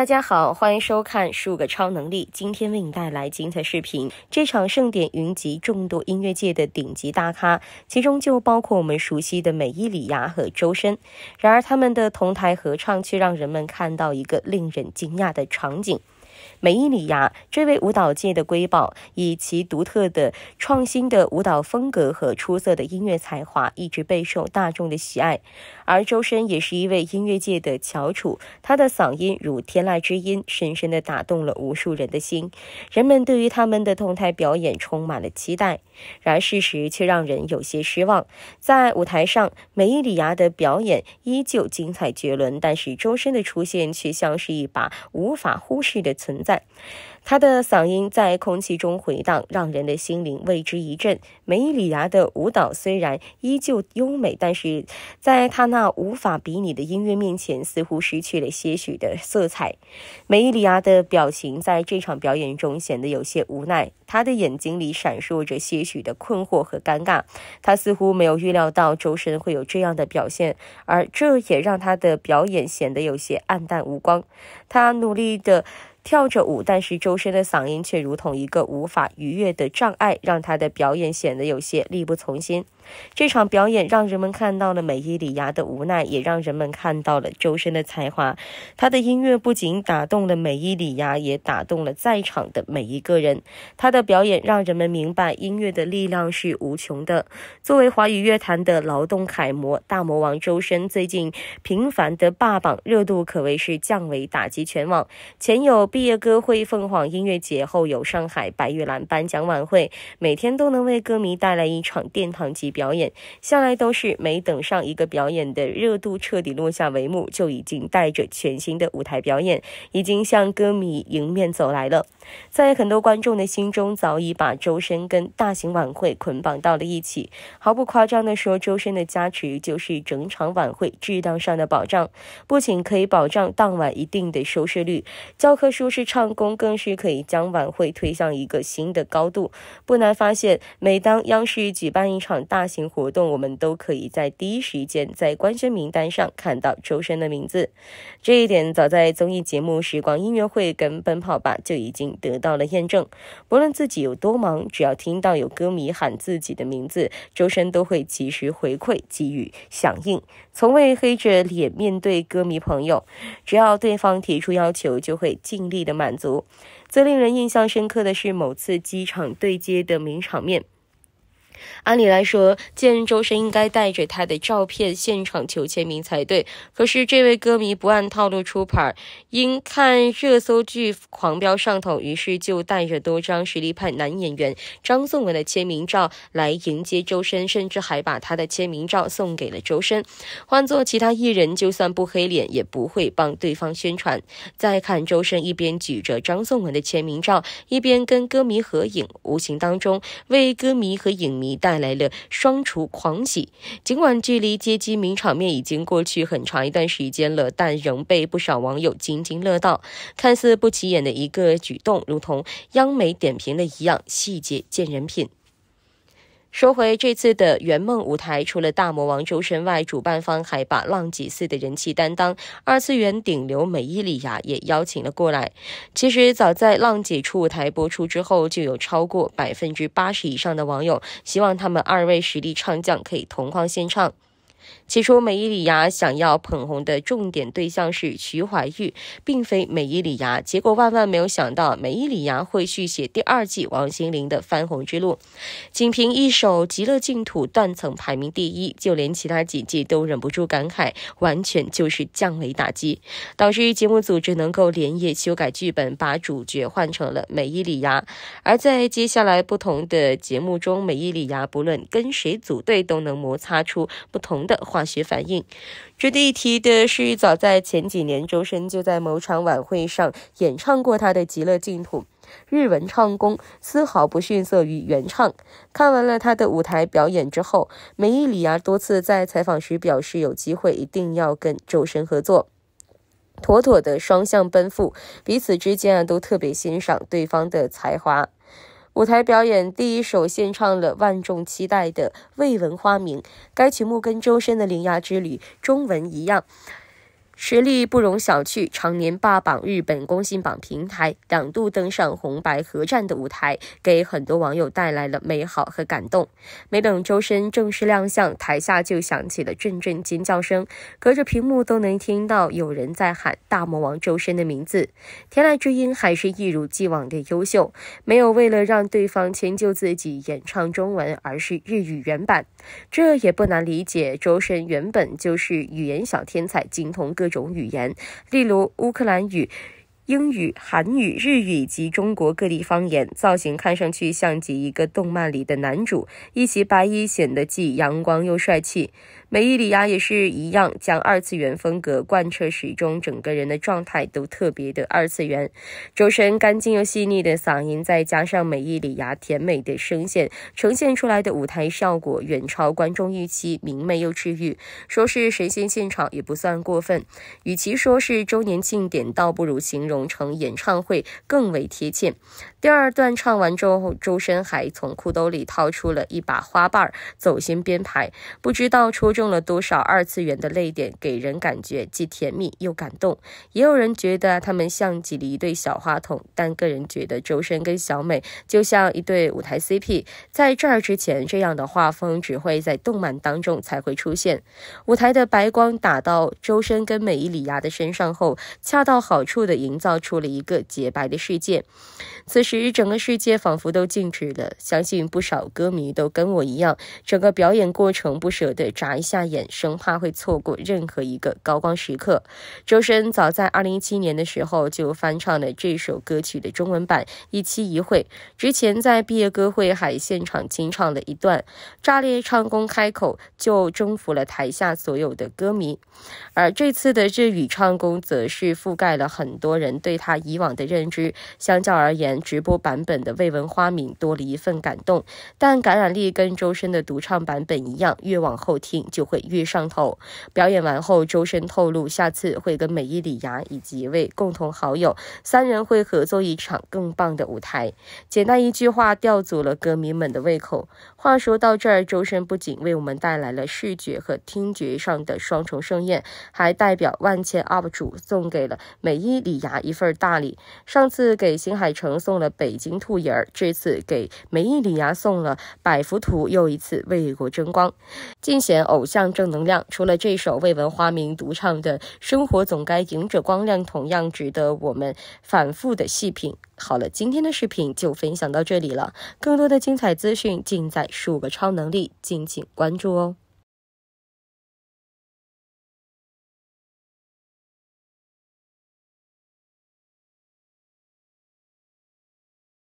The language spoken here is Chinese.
大家好，欢迎收看《十五个超能力》，今天为你带来精彩视频。这场盛典云集众多音乐界的顶级大咖，其中就包括我们熟悉的美依礼芽和周深。然而，他们的同台合唱却让人们看到一个令人惊讶的场景。梅伊里亚这位舞蹈界的瑰宝，以其独特的、创新的舞蹈风格和出色的音乐才华，一直备受大众的喜爱。而周深也是一位音乐界的翘楚，他的嗓音如天籁之音，深深的打动了无数人的心。人们对于他们的动态表演充满了期待，然而事实却让人有些失望。在舞台上，梅伊里亚的表演依旧精彩绝伦，但是周深的出现却像是一把无法忽视的存在，他的嗓音在空气中回荡，让人的心灵为之一振。梅里亚的舞蹈虽然依旧优美，但是在他那无法比拟的音乐面前，似乎失去了些许的色彩。梅里亚的表情在这场表演中显得有些无奈，他的眼睛里闪烁着些许的困惑和尴尬。他似乎没有预料到周深会有这样的表现，而这也让他的表演显得有些黯淡无光。他努力的。跳着舞，但是周深的嗓音却如同一个无法逾越的障碍，让他的表演显得有些力不从心。这场表演让人们看到了美伊里亚的无奈，也让人们看到了周深的才华。他的音乐不仅打动了美伊里亚，也打动了在场的每一个人。他的表演让人们明白，音乐的力量是无穷的。作为华语乐坛的劳动楷模，大魔王周深最近频繁的霸榜，热度可谓是降维打击全网。前有毕业歌会、凤凰音乐节，后有上海白玉兰颁奖晚会，每天都能为歌迷带来一场殿堂级。表演向来都是没等上一个表演的热度彻底落下帷幕，就已经带着全新的舞台表演，已经向歌迷迎面走来了。在很多观众的心中，早已把周深跟大型晚会捆绑到了一起。毫不夸张地说，周深的加持就是整场晚会质量上的保障，不仅可以保障当晚一定的收视率，教科书式唱功更是可以将晚会推向一个新的高度。不难发现，每当央视举办一场大大型活动，我们都可以在第一时间在官宣名单上看到周深的名字。这一点早在综艺节目《时光音乐会》跟《奔跑吧》就已经得到了验证。不论自己有多忙，只要听到有歌迷喊自己的名字，周深都会及时回馈，给予响应，从未黑着脸面对歌迷朋友。只要对方提出要求，就会尽力的满足。最令人印象深刻的是某次机场对接的名场面。按理来说，见周深应该带着他的照片现场求签名才对。可是这位歌迷不按套路出牌，因看热搜剧狂飙上头，于是就带着多张实力派男演员张颂文的签名照来迎接周深，甚至还把他的签名照送给了周深。换做其他艺人，就算不黑脸也不会帮对方宣传。再看周深一边举着张颂文的签名照，一边跟歌迷合影，无形当中为歌迷和影迷。带来了双厨狂喜。尽管距离街机名场面已经过去很长一段时间了，但仍被不少网友津津乐道。看似不起眼的一个举动，如同央媒点评的一样，细节见人品。说回这次的圆梦舞台，除了大魔王周深外，主办方还把浪姐四的人气担当、二次元顶流美伊里亚也邀请了过来。其实早在浪姐出舞台播出之后，就有超过百分之八十以上的网友希望他们二位实力唱将可以同框献唱。起初，美伊礼芽想要捧红的重点对象是徐怀钰，并非美伊礼芽。结果万万没有想到，美伊礼芽会续写第二季王心凌的翻红之路。仅凭一首《极乐净土》，断层排名第一，就连其他几季都忍不住感慨，完全就是降维打击，导致节目组只能够连夜修改剧本，把主角换成了美伊礼芽。而在接下来不同的节目中，美伊礼芽不论跟谁组队，都能摩擦出不同的画。化学反应。值得一提的是，早在前几年，周深就在某场晚会上演唱过他的《极乐净土》，日文唱功丝毫不逊色于原唱。看完了他的舞台表演之后，梅丽里啊多次在采访时表示，有机会一定要跟周深合作，妥妥的双向奔赴，彼此之间啊都特别欣赏对方的才华。舞台表演第一首，献唱了万众期待的《未闻花名》，该曲目跟周深的《灵芽之旅》中文一样。实力不容小觑，常年霸榜日本公信榜平台，两度登上红白合战的舞台，给很多网友带来了美好和感动。没等周深正式亮相，台下就响起了阵阵尖叫声，隔着屏幕都能听到有人在喊“大魔王周深”的名字。天籁之音还是一如既往的优秀，没有为了让对方迁就自己演唱中文，而是日语原版。这也不难理解，周深原本就是语言小天才，精通各。一种语言，例如乌克兰语。英语、韩语、日语以及中国各地方言，造型看上去像极一个动漫里的男主，一袭白衣显得既阳光又帅气。美伊里亚也是一样，将二次元风格贯彻始终，整个人的状态都特别的二次元。周深干净又细腻的嗓音，再加上美伊里亚甜美的声线，呈现出来的舞台效果远超观众预期，明媚又治愈，说是神仙现场也不算过分。与其说是周年庆典，倒不如形容。同城演唱会更为贴切。第二段唱完之后，周深还从裤兜里掏出了一把花瓣走心编排，不知道戳中了多少二次元的泪点，给人感觉既甜蜜又感动。也有人觉得他们像极了一对小花童，但个人觉得周深跟小美就像一对舞台 CP。在这儿之前，这样的画风只会在动漫当中才会出现。舞台的白光打到周深跟美依礼芽的身上后，恰到好处地营造出了一个洁白的世界。此时。使整个世界仿佛都静止了。相信不少歌迷都跟我一样，整个表演过程不舍得眨一下眼，生怕会错过任何一个高光时刻。周深早在2017年的时候就翻唱了这首歌曲的中文版《一期一会》，之前在毕业歌会还现场清唱了一段，炸裂唱功开口就征服了台下所有的歌迷。而这次的日语唱功则是覆盖了很多人对他以往的认知。相较而言，直。直播版本的《未闻花名》多了一份感动，但感染力跟周深的独唱版本一样，越往后听就会越上头。表演完后，周深透露下次会跟美依礼芽以及一位共同好友三人会合作一场更棒的舞台。简单一句话吊足了歌迷们的胃口。话说到这儿，周深不仅为我们带来了视觉和听觉上的双重盛宴，还代表万千 UP 主送给了美依礼芽一份大礼。上次给新海诚送了。北京兔爷儿这次给梅伊里牙送了百幅图，又一次为国争光，尽显偶像正能量。除了这首未闻花名独唱的《生活总该迎着光亮》，同样值得我们反复的细品。好了，今天的视频就分享到这里了，更多的精彩资讯尽在数个超能力，敬请关注哦。